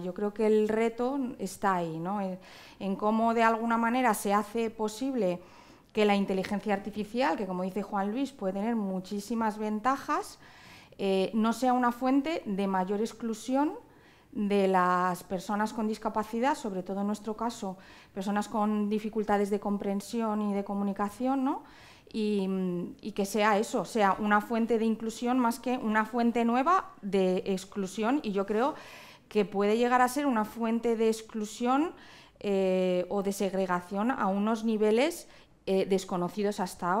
Yo creo que el reto está ahí, ¿no? en cómo de alguna manera se hace posible que la inteligencia artificial, que como dice Juan Luis, puede tener muchísimas ventajas, eh, no sea una fuente de mayor exclusión de las personas con discapacidad, sobre todo en nuestro caso, personas con dificultades de comprensión y de comunicación, ¿no? y, y, que sea eso, sea una fuente de inclusión más que una fuente nueva de exclusión. Y yo creo que puede llegar a ser una fuente de exclusión eh, o de segregación a unos niveles eh, desconocidos hasta ahora.